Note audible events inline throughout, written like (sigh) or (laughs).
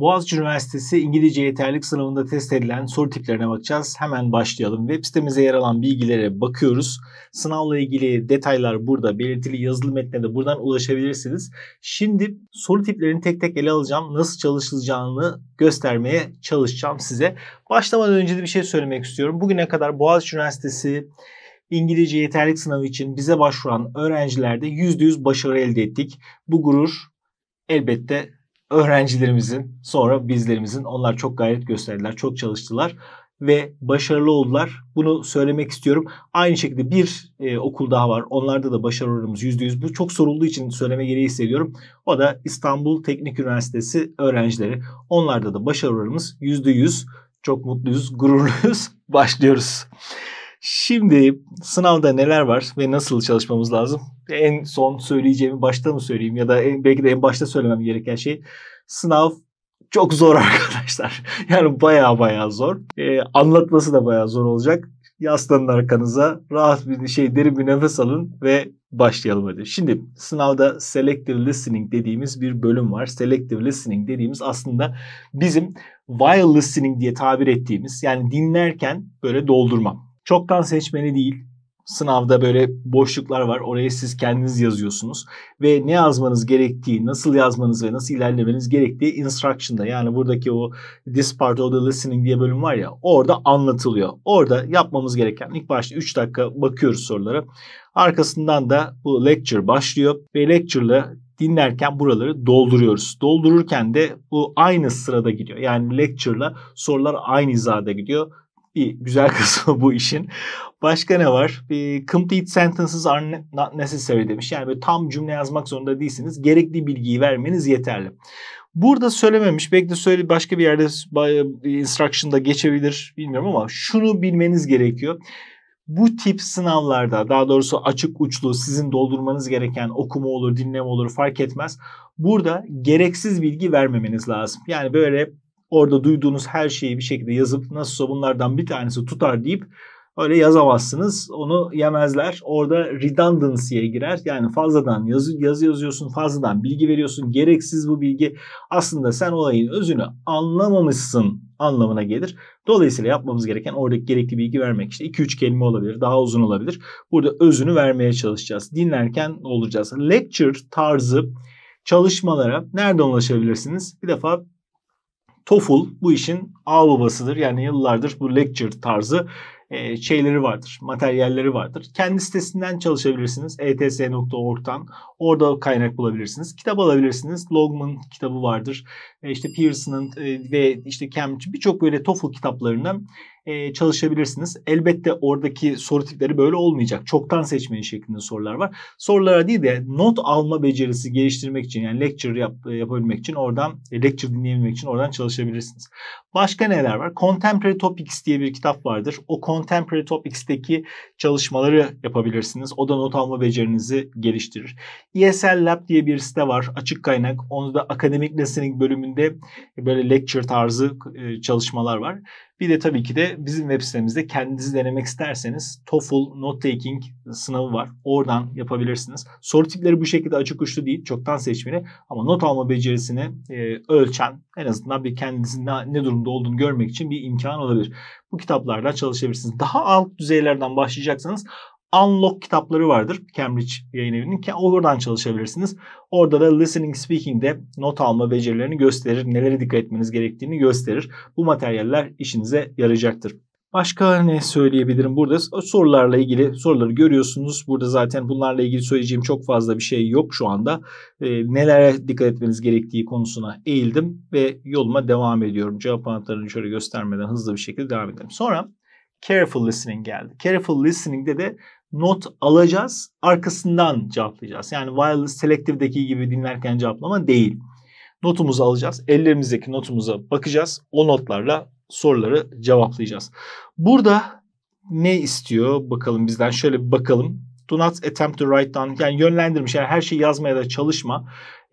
Boğaziçi Üniversitesi İngilizce yeterlik sınavında test edilen soru tiplerine bakacağız. Hemen başlayalım. Web sitemize yer alan bilgilere bakıyoruz. Sınavla ilgili detaylar burada. Belirtili yazılı metne de buradan ulaşabilirsiniz. Şimdi soru tiplerini tek tek ele alacağım. Nasıl çalışılacağını göstermeye çalışacağım size. Başlamadan önce de bir şey söylemek istiyorum. Bugüne kadar Boğaziçi Üniversitesi İngilizce yeterlik sınavı için bize başvuran öğrencilerde %100 başarı elde ettik. Bu gurur elbette öğrencilerimizin sonra bizlerimizin onlar çok gayret gösterdiler, çok çalıştılar ve başarılı oldular. Bunu söylemek istiyorum. Aynı şekilde bir e, okul daha var. Onlarda da başarı oranımız %100. Bu çok sorulduğu için söyleme gereği hissediyorum. O da İstanbul Teknik Üniversitesi öğrencileri. Onlarda da başarı oranımız %100. Çok mutluyuz, gururluyuz. (laughs) Başlıyoruz. Şimdi sınavda neler var ve nasıl çalışmamız lazım? En son söyleyeceğimi başta mı söyleyeyim ya da en, belki de en başta söylemem gereken şey sınav çok zor (laughs) arkadaşlar. Yani baya baya zor. Ee, anlatması da baya zor olacak. Yaslanın arkanıza, rahat bir şey, derin bir nefes alın ve başlayalım hadi. Şimdi sınavda selective listening dediğimiz bir bölüm var. Selective listening dediğimiz aslında bizim while listening diye tabir ettiğimiz yani dinlerken böyle doldurma Çoktan seçmeni değil. Sınavda böyle boşluklar var. Oraya siz kendiniz yazıyorsunuz. Ve ne yazmanız gerektiği, nasıl yazmanız ve nasıl ilerlemeniz gerektiği instruction'da. Yani buradaki o this part of the listening diye bölüm var ya orada anlatılıyor. Orada yapmamız gereken ilk başta 3 dakika bakıyoruz sorulara. Arkasından da bu lecture başlıyor. Ve lecture'la dinlerken buraları dolduruyoruz. Doldururken de bu aynı sırada gidiyor. Yani lecture'la sorular aynı hizada gidiyor bir güzel (laughs) kısmı bu işin. Başka ne var? Bir complete sentences are not necessary demiş. Yani böyle tam cümle yazmak zorunda değilsiniz. Gerekli bilgiyi vermeniz yeterli. Burada söylememiş. Belki de söyle başka bir yerde e, instruction'da geçebilir bilmiyorum ama şunu bilmeniz gerekiyor. Bu tip sınavlarda daha doğrusu açık uçlu sizin doldurmanız gereken okuma olur, dinleme olur fark etmez. Burada gereksiz bilgi vermemeniz lazım. Yani böyle orada duyduğunuz her şeyi bir şekilde yazıp nasılsa bunlardan bir tanesi tutar deyip öyle yazamazsınız. Onu yemezler. Orada redundancy'ye girer. Yani fazladan yazı, yazı yazıyorsun, fazladan bilgi veriyorsun. Gereksiz bu bilgi aslında sen olayın özünü anlamamışsın anlamına gelir. Dolayısıyla yapmamız gereken oradaki gerekli bilgi vermek. işte. 2-3 kelime olabilir, daha uzun olabilir. Burada özünü vermeye çalışacağız. Dinlerken olacağız. Lecture tarzı çalışmalara nereden ulaşabilirsiniz? Bir defa TOEFL bu işin ağ babasıdır. Yani yıllardır bu lecture tarzı e, şeyleri vardır, materyalleri vardır. Kendi sitesinden çalışabilirsiniz. ets.org'dan. Orada kaynak bulabilirsiniz. Kitap alabilirsiniz. Logman kitabı vardır. E, işte Pearson'ın e, ve işte Cambridge birçok böyle TOEFL kitaplarından e, çalışabilirsiniz. Elbette oradaki soru tipleri böyle olmayacak. Çoktan seçmeli şeklinde sorular var. Sorulara değil de not alma becerisi geliştirmek için yani lecture yap, e, yapabilmek için oradan e, lecture dinleyebilmek için oradan çalışabilirsiniz. Başka neler var? Contemporary Topics diye bir kitap vardır. O Contemporary Topics'teki çalışmaları yapabilirsiniz. O da not alma becerinizi geliştirir. ESL Lab diye bir site var. Açık kaynak. Onu da akademik listening bölümünde e, böyle lecture tarzı çalışmalar var. Bir de tabii ki de bizim web sitemizde kendinizi denemek isterseniz TOEFL Note Taking sınavı var. Oradan yapabilirsiniz. Soru tipleri bu şekilde açık uçlu değil. Çoktan seçmeli ama not alma becerisini e, ölçen en azından bir kendinizin ne durumda olduğunu görmek için bir imkan olabilir. Bu kitaplarla çalışabilirsiniz. Daha alt düzeylerden başlayacaksanız Unlock kitapları vardır Cambridge yayın evinin. Oradan çalışabilirsiniz. Orada da listening speaking'de not alma becerilerini gösterir. Nelere dikkat etmeniz gerektiğini gösterir. Bu materyaller işinize yarayacaktır. Başka ne söyleyebilirim burada? Sorularla ilgili soruları görüyorsunuz. Burada zaten bunlarla ilgili söyleyeceğim çok fazla bir şey yok şu anda. E, nelere dikkat etmeniz gerektiği konusuna eğildim ve yoluma devam ediyorum. Cevap anahtarını şöyle göstermeden hızlı bir şekilde devam edelim. Sonra careful listening geldi. Careful listening'de de not alacağız. Arkasından cevaplayacağız. Yani wireless selective'deki gibi dinlerken cevaplama değil. Notumuzu alacağız. Ellerimizdeki notumuza bakacağız. O notlarla soruları cevaplayacağız. Burada ne istiyor bakalım bizden şöyle bir bakalım. Do not attempt to write down yani yönlendirmiş yani her şeyi yazmaya da çalışma.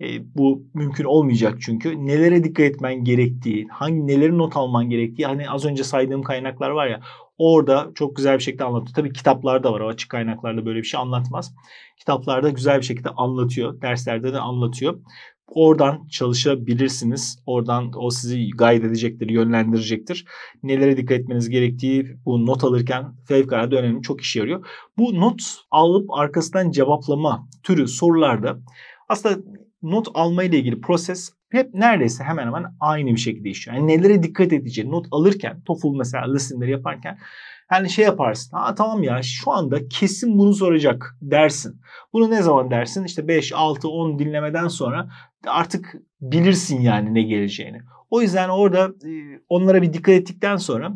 E, bu mümkün olmayacak çünkü. Nelere dikkat etmen gerektiği, hangi neleri not alman gerektiği hani az önce saydığım kaynaklar var ya orada çok güzel bir şekilde anlatıyor. Tabii kitaplarda var o açık kaynaklarda böyle bir şey anlatmaz. Kitaplarda güzel bir şekilde anlatıyor. Derslerde de anlatıyor. Oradan çalışabilirsiniz. Oradan o sizi guide edecektir, yönlendirecektir. Nelere dikkat etmeniz gerektiği bu not alırken fevkalade önemli çok işe yarıyor. Bu not alıp arkasından cevaplama türü sorularda aslında not alma ile ilgili proses hep neredeyse hemen hemen aynı bir şekilde işliyor. Yani nelere dikkat edeceğin not alırken, TOEFL mesela listenleri yaparken yani şey yaparsın. Ha tamam ya şu anda kesin bunu soracak dersin. Bunu ne zaman dersin? İşte 5, 6, 10 dinlemeden sonra artık bilirsin yani ne geleceğini. O yüzden orada e, onlara bir dikkat ettikten sonra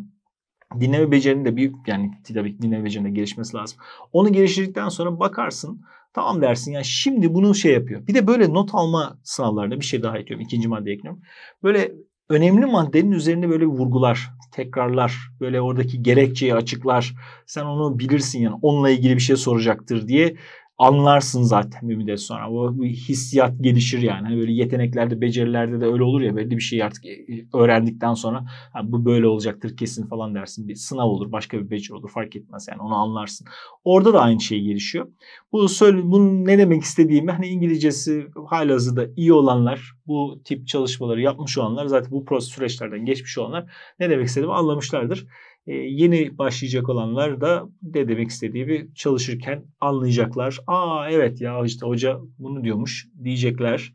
dinleme becerinin de büyük yani tabii dinleme becerinin de gelişmesi lazım. Onu geliştirdikten sonra bakarsın Tamam dersin ya şimdi bunu şey yapıyor. Bir de böyle not alma sınavlarında bir şey daha ekliyorum. ikinci madde ekliyorum. Böyle önemli maddenin üzerine böyle vurgular, tekrarlar, böyle oradaki gerekçeyi açıklar. Sen onu bilirsin yani onunla ilgili bir şey soracaktır diye anlarsın zaten bir müddet sonra. Bu, bu hissiyat gelişir yani. Hani böyle yeteneklerde, becerilerde de öyle olur ya belli bir şeyi artık e, e, öğrendikten sonra bu böyle olacaktır kesin falan dersin. Bir sınav olur, başka bir beceri olur fark etmez yani onu anlarsın. Orada da aynı şey gelişiyor. Bu söyle bunun ne demek istediğimi hani İngilizcesi halihazırda iyi olanlar, bu tip çalışmaları yapmış olanlar zaten bu süreçlerden geçmiş olanlar ne demek istediğimi anlamışlardır e, yeni başlayacak olanlar da ne demek istediğimi çalışırken anlayacaklar. Aa evet ya işte hoca bunu diyormuş diyecekler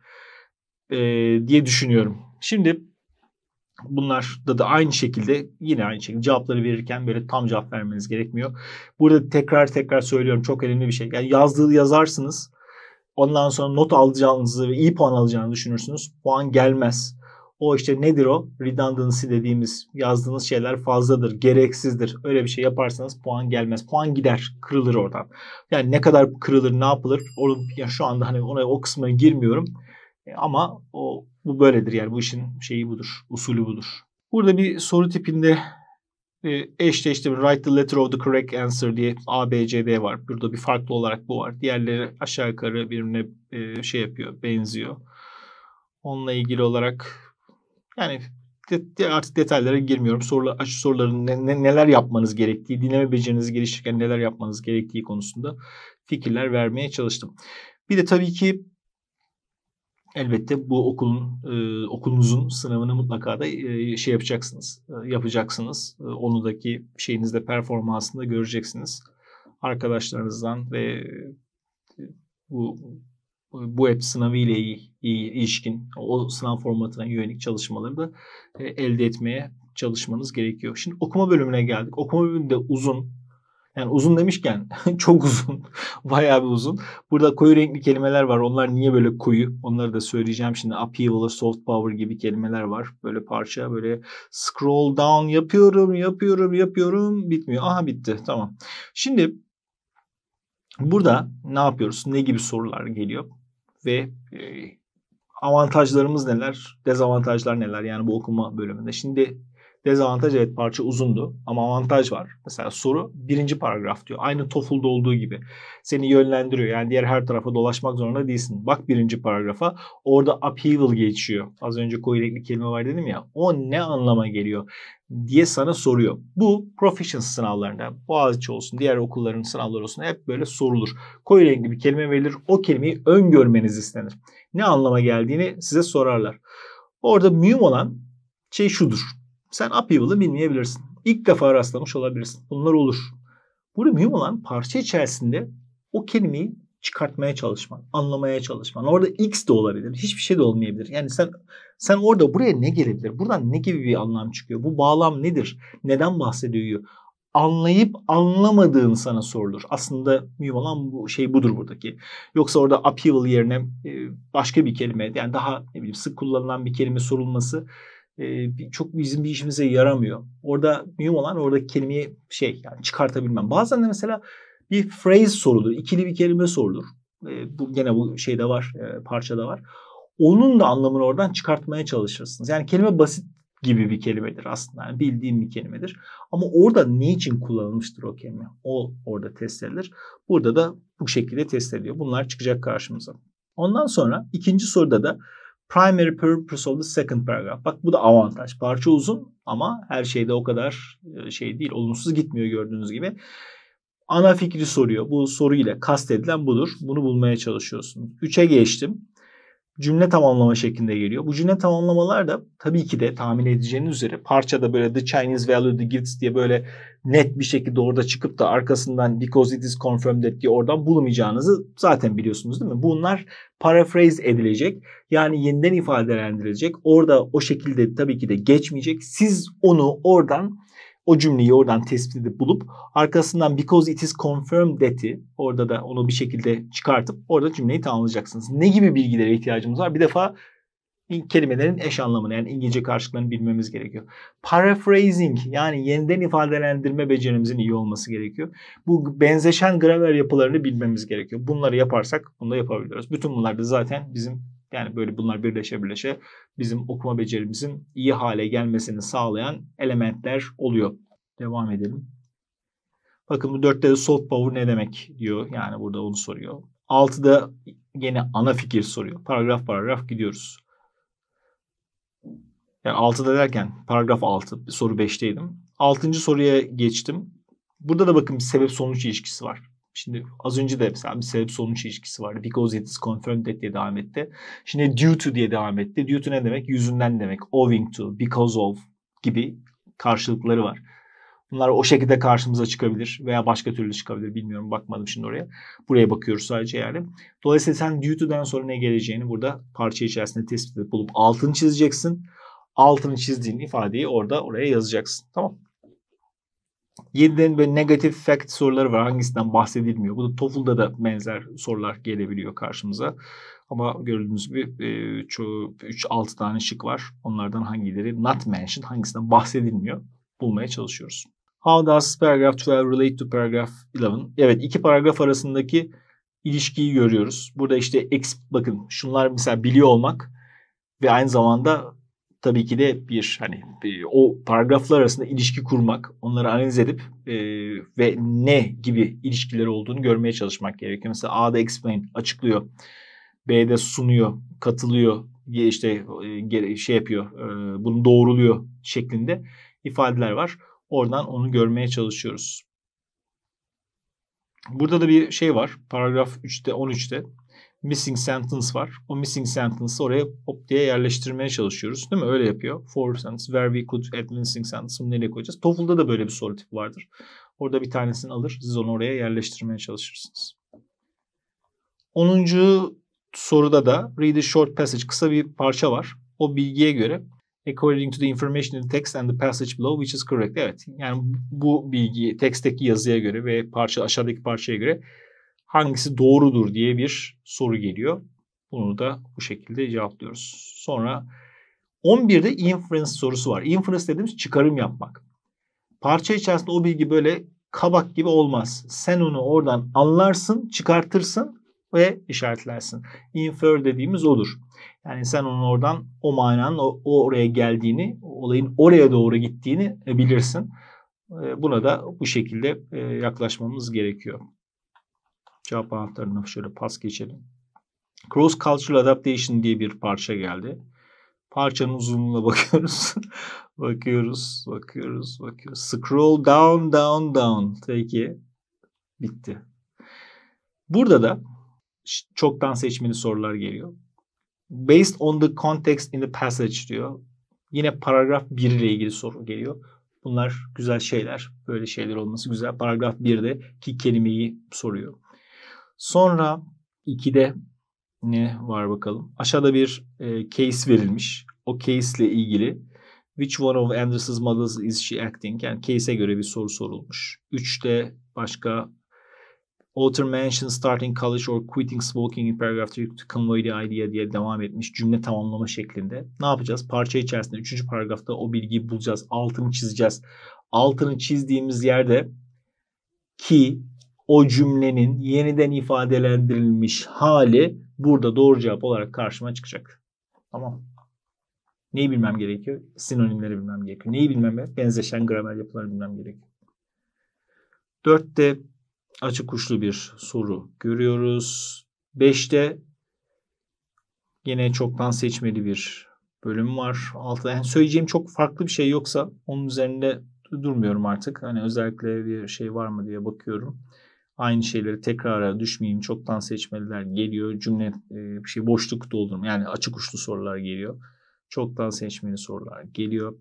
e, diye düşünüyorum. Şimdi bunlarda da aynı şekilde yine aynı şekilde cevapları verirken böyle tam cevap vermeniz gerekmiyor. Burada tekrar tekrar söylüyorum çok önemli bir şey. Yani yazdığı yazarsınız. Ondan sonra not alacağınızı ve iyi puan alacağını düşünürsünüz. Puan gelmez. O işte nedir o? Redundancy dediğimiz yazdığınız şeyler fazladır, gereksizdir. Öyle bir şey yaparsanız puan gelmez. Puan gider, kırılır oradan. Yani ne kadar kırılır, ne yapılır? Onu, yani şu anda hani ona o kısmına girmiyorum. E, ama o bu böyledir yani bu işin şeyi budur, usulü budur. Burada bir soru tipinde eşleştirme write the letter of the correct answer diye A, B, C, D var. Burada bir farklı olarak bu var. Diğerleri aşağı yukarı birbirine e, şey yapıyor, benziyor. Onunla ilgili olarak yani artık detaylara girmiyorum. Sorular, aşı soruların ne, ne, neler yapmanız gerektiği, dinleme becerinizi geliştirirken neler yapmanız gerektiği konusunda fikirler vermeye çalıştım. Bir de tabii ki elbette bu okulun e, okulunuzun sınavını mutlaka da e, şey yapacaksınız. E, yapacaksınız. E, onudaki şeyinizde performansında göreceksiniz. Arkadaşlarınızdan ve e, bu bu web sınavı ile ilişkin o sınav formatına yönelik çalışmaları da e, elde etmeye çalışmanız gerekiyor. Şimdi okuma bölümüne geldik. Okuma bölümü de uzun. Yani uzun demişken (laughs) çok uzun. (laughs) bayağı bir uzun. Burada koyu renkli kelimeler var. Onlar niye böyle koyu? Onları da söyleyeceğim şimdi. Upheaval, soft power gibi kelimeler var. Böyle parça böyle scroll down yapıyorum, yapıyorum, yapıyorum. Bitmiyor. Aha bitti. Tamam. Şimdi burada ne yapıyoruz? Ne gibi sorular geliyor? ve e, avantajlarımız neler, dezavantajlar neler yani bu okuma bölümünde. Şimdi Dezavantaj evet parça uzundu ama avantaj var. Mesela soru birinci paragraf diyor. Aynı TOEFL'da olduğu gibi. Seni yönlendiriyor. Yani diğer her tarafa dolaşmak zorunda değilsin. Bak birinci paragrafa. Orada upheaval geçiyor. Az önce koyu kelime var dedim ya. O ne anlama geliyor? diye sana soruyor. Bu proficiency sınavlarında Boğaziçi olsun diğer okulların sınavları olsun hep böyle sorulur. Koyu renkli bir kelime verilir. O kelimeyi öngörmeniz istenir. Ne anlama geldiğini size sorarlar. Orada mühim olan şey şudur. Sen upheaval'ı bilmeyebilirsin. İlk defa rastlamış olabilirsin. Bunlar olur. Burada mühim olan parça içerisinde o kelimeyi çıkartmaya çalışman, anlamaya çalışman. Orada X de olabilir, hiçbir şey de olmayabilir. Yani sen sen orada buraya ne gelebilir? Buradan ne gibi bir anlam çıkıyor? Bu bağlam nedir? Neden bahsediyor? Anlayıp anlamadığın sana sorulur. Aslında mühim olan bu şey budur buradaki. Yoksa orada upheaval yerine e, başka bir kelime yani daha ne bileyim sık kullanılan bir kelime sorulması e, çok bizim bir işimize yaramıyor. Orada mühim olan oradaki kelimeyi şey yani çıkartabilmem. Bazen de mesela bir phrase sorulur. ikili bir kelime sorulur. E, bu gene bu şeyde var, e, parçada var. Onun da anlamını oradan çıkartmaya çalışırsınız. Yani kelime basit gibi bir kelimedir aslında. Yani bildiğim bir kelimedir. Ama orada niçin kullanılmıştır o kelime? O orada test edilir. Burada da bu şekilde test ediliyor. Bunlar çıkacak karşımıza. Ondan sonra ikinci soruda da Primary purpose of the second paragraph. Bak bu da avantaj. Parça uzun ama her şeyde o kadar e, şey değil. Olumsuz gitmiyor gördüğünüz gibi. Ana fikri soruyor. Bu soruyla kastedilen budur. Bunu bulmaya çalışıyorsunuz. 3'e geçtim cümle tamamlama şeklinde geliyor. Bu cümle tamamlamalar da tabii ki de tahmin edeceğiniz üzere parçada böyle the Chinese value the gifts diye böyle net bir şekilde orada çıkıp da arkasından because it is confirmed that diye oradan bulamayacağınızı zaten biliyorsunuz değil mi? Bunlar paraphrase edilecek yani yeniden ifadelendirilecek. Orada o şekilde tabii ki de geçmeyecek. Siz onu oradan o cümleyi oradan tespit edip bulup arkasından because it is confirmed that'i orada da onu bir şekilde çıkartıp orada cümleyi tamamlayacaksınız. Ne gibi bilgilere ihtiyacımız var? Bir defa kelimelerin eş anlamını yani İngilizce karşılıklarını bilmemiz gerekiyor. Paraphrasing yani yeniden ifadelendirme becerimizin iyi olması gerekiyor. Bu benzeşen gramer yapılarını bilmemiz gerekiyor. Bunları yaparsak bunu da yapabiliyoruz. Bütün bunlar da zaten bizim yani böyle bunlar birleşe birleşe bizim okuma becerimizin iyi hale gelmesini sağlayan elementler oluyor. Devam edelim. Bakın bu dörtte de soft power ne demek diyor. Yani burada onu soruyor. Altıda yine ana fikir soruyor. Paragraf paragraf gidiyoruz. Yani altıda derken paragraf altı soru beşteydim. Altıncı soruya geçtim. Burada da bakın sebep sonuç ilişkisi var. Şimdi az önce de mesela bir sebep sonuç ilişkisi vardı. Because it is confirmed that diye devam etti. Şimdi due to diye devam etti. Due to ne demek? Yüzünden demek. Owing to, because of gibi karşılıkları var. Bunlar o şekilde karşımıza çıkabilir veya başka türlü çıkabilir. Bilmiyorum bakmadım şimdi oraya. Buraya bakıyoruz sadece yani. Dolayısıyla sen due to'dan sonra ne geleceğini burada parça içerisinde tespit edip bulup altını çizeceksin. Altını çizdiğin ifadeyi orada oraya yazacaksın. Tamam 7'den böyle negatif fact soruları var. Hangisinden bahsedilmiyor. Bu da TOEFL'da da benzer sorular gelebiliyor karşımıza. Ama gördüğünüz gibi e, çoğu 3-6 tane şık var. Onlardan hangileri not mentioned, hangisinden bahsedilmiyor bulmaya çalışıyoruz. How does paragraph 12 relate to paragraph 11? Evet iki paragraf arasındaki ilişkiyi görüyoruz. Burada işte bakın şunlar mesela biliyor olmak ve aynı zamanda tabii ki de bir hani bir, e, o paragraflar arasında ilişki kurmak, onları analiz edip e, ve ne gibi ilişkileri olduğunu görmeye çalışmak gerekiyor. Mesela A'da explain açıklıyor. B'de sunuyor, katılıyor, işte e, şey yapıyor, e, bunu doğruluyor şeklinde ifadeler var. Oradan onu görmeye çalışıyoruz. Burada da bir şey var. Paragraf 3'te 13'te missing sentence var. O missing sentence'ı oraya hop diye yerleştirmeye çalışıyoruz. Değil mi? Öyle yapıyor. For sentence, where we could add missing sentence. Bunu nereye koyacağız? TOEFL'da da böyle bir soru tipi vardır. Orada bir tanesini alır. Siz onu oraya yerleştirmeye çalışırsınız. Onuncu soruda da read a short passage kısa bir parça var. O bilgiye göre according to the information in the text and the passage below which is correct. Evet yani bu bilgi tekstteki yazıya göre ve parça aşağıdaki parçaya göre hangisi doğrudur diye bir soru geliyor. Bunu da bu şekilde cevaplıyoruz. Sonra 11'de inference sorusu var. Inference dediğimiz çıkarım yapmak. Parça içerisinde o bilgi böyle kabak gibi olmaz. Sen onu oradan anlarsın, çıkartırsın ve işaretlersin. Infer dediğimiz odur. Yani sen onu oradan o mananın o, o oraya geldiğini, olayın oraya doğru gittiğini bilirsin. Ee, buna da bu şekilde e, yaklaşmamız gerekiyor. Cevap anahtarına şöyle pas geçelim. Cross Cultural Adaptation diye bir parça geldi. Parçanın uzunluğuna (laughs) bakıyoruz. bakıyoruz, bakıyoruz, bakıyoruz. Scroll down, down, down. Peki. Bitti. Burada da çoktan seçmeli sorular geliyor. Based on the context in the passage diyor. Yine paragraf 1 ile ilgili soru geliyor. Bunlar güzel şeyler. Böyle şeyler olması güzel. Paragraf 1'de ki kelimeyi soruyor. Sonra 2'de ne var bakalım. Aşağıda bir e, case verilmiş. O case ile ilgili which one of Anderson's models is she acting? Yani case'e göre bir soru sorulmuş. 3'te başka author mentioned starting college or quitting smoking in paragraph 3 to convey the idea diye devam etmiş cümle tamamlama şeklinde. Ne yapacağız? Parça içerisinde 3. paragrafta o bilgiyi bulacağız. Altını çizeceğiz. Altını çizdiğimiz yerde ki o cümlenin yeniden ifadelendirilmiş hali burada doğru cevap olarak karşıma çıkacak. Tamam. Neyi bilmem gerekiyor? Sinonimleri bilmem gerekiyor. Neyi bilmem gerekiyor? Benzeşen gramer yapıları bilmem gerekiyor. Dörtte açık uçlu bir soru görüyoruz. Beşte yine çoktan seçmeli bir bölüm var. Altıda yani söyleyeceğim çok farklı bir şey yoksa onun üzerinde durmuyorum artık. Hani özellikle bir şey var mı diye bakıyorum aynı şeyleri tekrara düşmeyeyim çoktan seçmeliler geliyor. Cümle e, bir şey boşluk doldurum yani açık uçlu sorular geliyor. Çoktan seçmeli sorular geliyor.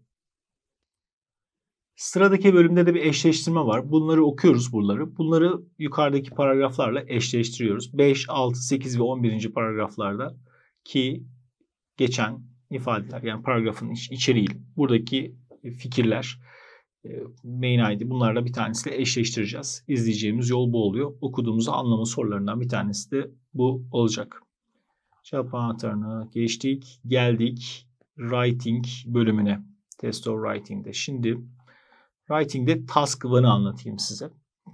Sıradaki bölümde de bir eşleştirme var. Bunları okuyoruz buraları. Bunları yukarıdaki paragraflarla eşleştiriyoruz. 5, 6, 8 ve 11. paragraflarda ki geçen ifadeler yani paragrafın içeriği buradaki fikirler ee, main ID bunlarla bir tanesiyle eşleştireceğiz. İzleyeceğimiz yol bu oluyor. Okuduğumuz anlama sorularından bir tanesi de bu olacak. Cevap anahtarına geçtik. Geldik writing bölümüne. Test of writing'de. Şimdi writing'de task 1'ı anlatayım size.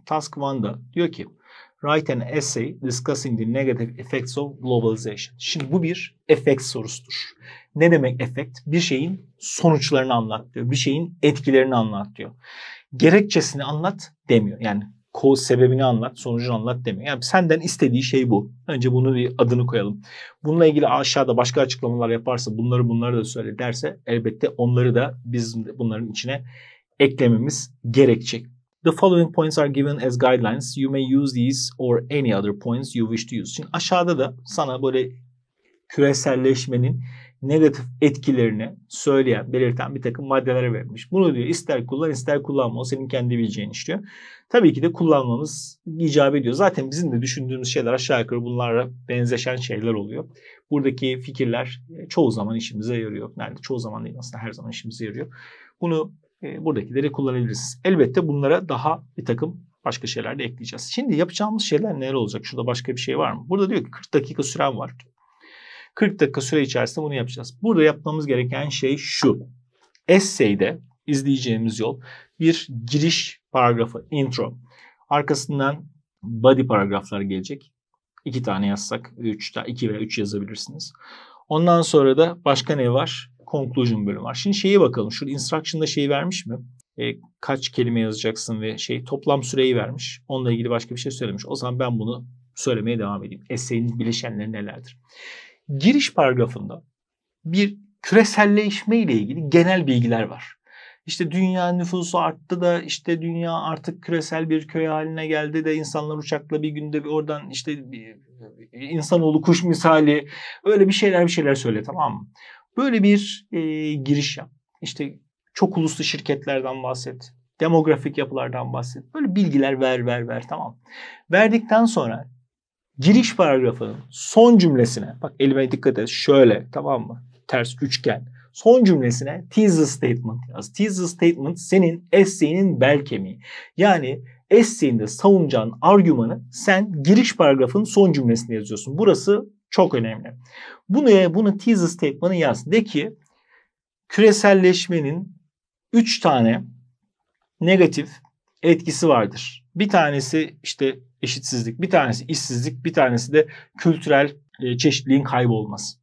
Task 1'da diyor ki Write an essay discussing the negative effects of globalization. Şimdi bu bir efekt sorusudur. Ne demek efekt? Bir şeyin sonuçlarını anlat diyor. Bir şeyin etkilerini anlat diyor. Gerekçesini anlat demiyor. Yani koz sebebini anlat, sonucunu anlat demiyor. Yani senden istediği şey bu. Önce bunu bir adını koyalım. Bununla ilgili aşağıda başka açıklamalar yaparsa, bunları bunları da söyle derse elbette onları da biz bunların içine eklememiz gerekecek. The following points are given as guidelines. You may use these or any other points you wish to use. Şimdi aşağıda da sana böyle küreselleşmenin negatif etkilerini söyleyen, belirten bir takım maddeler vermiş. Bunu diyor ister kullan ister kullanma o senin kendi bileceğin iş diyor. Tabii ki de kullanmamız icap ediyor. Zaten bizim de düşündüğümüz şeyler aşağı yukarı bunlarla benzeşen şeyler oluyor. Buradaki fikirler e, çoğu zaman işimize yarıyor. Nerede? Çoğu zaman değil aslında her zaman işimize yarıyor. Bunu ee, buradakileri kullanabilirsiniz. Elbette bunlara daha bir takım başka şeyler de ekleyeceğiz. Şimdi yapacağımız şeyler neler olacak? Şurada başka bir şey var mı? Burada diyor ki 40 dakika süren var. 40 dakika süre içerisinde bunu yapacağız. Burada yapmamız gereken şey şu. Essay'de izleyeceğimiz yol bir giriş paragrafı, intro. Arkasından body paragraflar gelecek. İki tane yazsak, üç, iki veya üç yazabilirsiniz. Ondan sonra da başka ne var? conclusion bölümü var. Şimdi şeye bakalım. Şurada instruction'da şeyi vermiş mi? E, kaç kelime yazacaksın ve şey toplam süreyi vermiş. Onunla ilgili başka bir şey söylemiş. O zaman ben bunu söylemeye devam edeyim. Eseyin bileşenleri nelerdir? Giriş paragrafında bir küreselleşme ile ilgili genel bilgiler var. İşte dünya nüfusu arttı da işte dünya artık küresel bir köy haline geldi de insanlar uçakla bir günde bir oradan işte bir, insanoğlu kuş misali öyle bir şeyler bir şeyler söyle tamam mı? Böyle bir e, giriş yap. İşte çok uluslu şirketlerden bahset. Demografik yapılardan bahset. Böyle bilgiler ver ver ver tamam. Verdikten sonra giriş paragrafının son cümlesine bak elime dikkat et şöyle tamam mı? Ters üçgen. Son cümlesine teaser statement yaz. Teaser statement senin essay'inin bel kemiği. Yani essay'inde savunacağın argümanı sen giriş paragrafın son cümlesine yazıyorsun. Burası çok önemli. Bunu, bunu thesis statement'ı yaz. De ki küreselleşmenin 3 tane negatif etkisi vardır. Bir tanesi işte eşitsizlik, bir tanesi işsizlik, bir tanesi de kültürel e, çeşitliliğin kaybolması.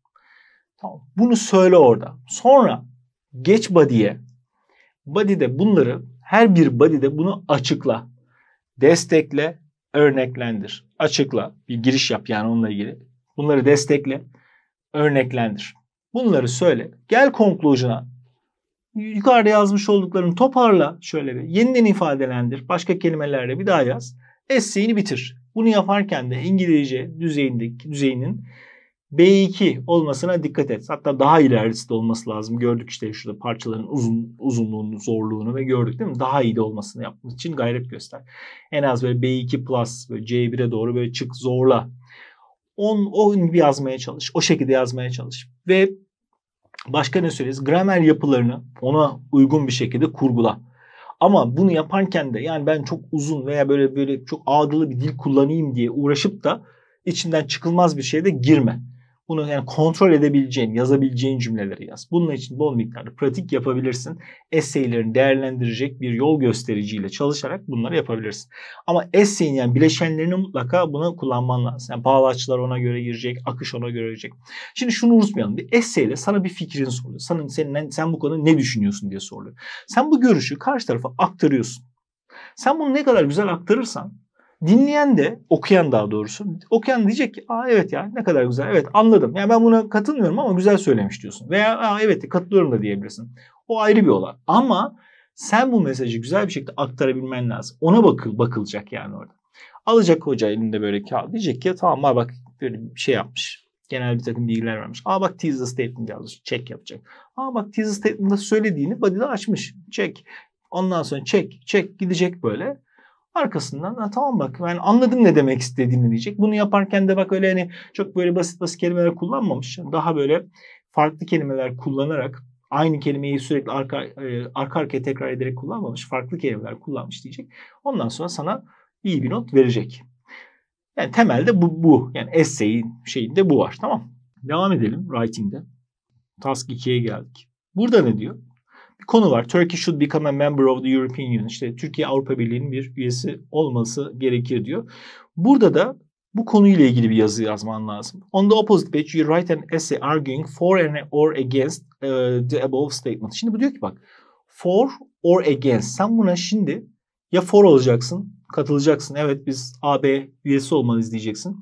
Tamam. Bunu söyle orada. Sonra geç body'ye. Body'de bunları her bir body'de bunu açıkla. Destekle, örneklendir. Açıkla. Bir giriş yap yani onunla ilgili. Bunları destekle, örneklendir. Bunları söyle. Gel conclusion'a. Yukarıda yazmış olduklarını toparla şöyle bir. Yeniden ifadelendir. Başka kelimelerle bir daha yaz. Essay'ini bitir. Bunu yaparken de İngilizce düzeyindeki düzeyinin B2 olmasına dikkat et. Hatta daha ilerisi de olması lazım. Gördük işte şurada parçaların uzun, uzunluğunu, zorluğunu ve gördük değil mi? Daha iyi de olmasını yapmak için gayret göster. En az böyle B2 plus, böyle C1'e doğru böyle çık zorla on, on gibi yazmaya çalış. O şekilde yazmaya çalış. Ve başka ne söyleriz? Gramer yapılarını ona uygun bir şekilde kurgula. Ama bunu yaparken de yani ben çok uzun veya böyle böyle çok ağdalı bir dil kullanayım diye uğraşıp da içinden çıkılmaz bir şeye de girme bunu yani kontrol edebileceğin, yazabileceğin cümleleri yaz. Bunun için bol miktarda pratik yapabilirsin. Essay'lerini değerlendirecek bir yol göstericiyle çalışarak bunları yapabilirsin. Ama essay'in yani bileşenlerini mutlaka buna kullanman lazım. Yani bağlaçlar ona göre girecek, akış ona göre girecek. Şimdi şunu unutmayalım. Bir essay'le sana bir fikrin soruluyor. Sana, senin, hani, sen bu konuda ne düşünüyorsun diye soruluyor. Sen bu görüşü karşı tarafa aktarıyorsun. Sen bunu ne kadar güzel aktarırsan Dinleyen de, okuyan daha doğrusu, okuyan diyecek ki aa evet ya ne kadar güzel, evet anladım. Yani ben buna katılmıyorum ama güzel söylemiş diyorsun. Veya aa evet katılıyorum da diyebilirsin. O ayrı bir olay. Ama sen bu mesajı güzel bir şekilde aktarabilmen lazım. Ona bakıl, bakılacak yani orada. Alacak hoca elinde böyle kağıt. Diyecek ki tamam var bak böyle bir şey yapmış. Genel bir takım bilgiler vermiş. Aa bak thesis statement yazmış. Check yapacak. Aa bak thesis statement'da söylediğini body'de açmış. Check. Ondan sonra check, check gidecek böyle. Arkasından ha, tamam bak ben anladım ne demek istediğini diyecek. Bunu yaparken de bak öyle hani çok böyle basit basit kelimeler kullanmamış. Daha böyle farklı kelimeler kullanarak aynı kelimeyi sürekli arka, e, arka arkaya tekrar ederek kullanmamış. Farklı kelimeler kullanmış diyecek. Ondan sonra sana iyi bir not verecek. Yani temelde bu, bu. Yani essay'in şeyinde bu var. Tamam. Devam edelim writing'de. Task 2'ye geldik. Burada ne diyor? bir konu var. Turkey should become a member of the European Union. İşte Türkiye Avrupa Birliği'nin bir üyesi olması gerekir diyor. Burada da bu konuyla ilgili bir yazı yazman lazım. On the opposite page you write an essay arguing for and or against uh, the above statement. Şimdi bu diyor ki bak for or against. Sen buna şimdi ya for olacaksın, katılacaksın. Evet biz AB üyesi olmalıyız diyeceksin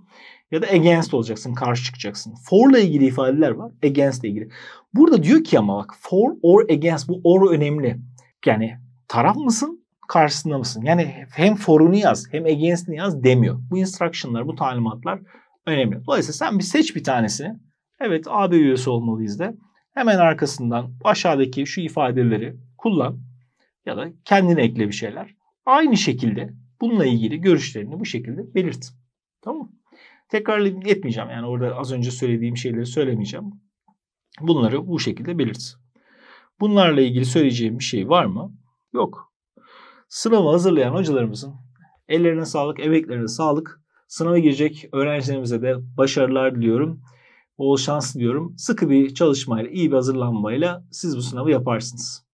ya da against olacaksın, karşı çıkacaksın. For ile ilgili ifadeler var, against ile ilgili. Burada diyor ki ama bak for or against bu or önemli. Yani taraf mısın, karşısında mısın? Yani hem for'unu yaz hem against'ini yaz demiyor. Bu instruction'lar, bu talimatlar önemli. Dolayısıyla sen bir seç bir tanesini. Evet AB üyesi olmalıyız de. Hemen arkasından aşağıdaki şu ifadeleri kullan ya da kendine ekle bir şeyler. Aynı şekilde bununla ilgili görüşlerini bu şekilde belirt. Tamam mı? Tekrar etmeyeceğim. Yani orada az önce söylediğim şeyleri söylemeyeceğim. Bunları bu şekilde belirt. Bunlarla ilgili söyleyeceğim bir şey var mı? Yok. Sınavı hazırlayan hocalarımızın ellerine sağlık, emeklerine sağlık. Sınava girecek öğrencilerimize de başarılar diliyorum. Bol şans diliyorum. Sıkı bir çalışmayla, iyi bir hazırlanmayla siz bu sınavı yaparsınız.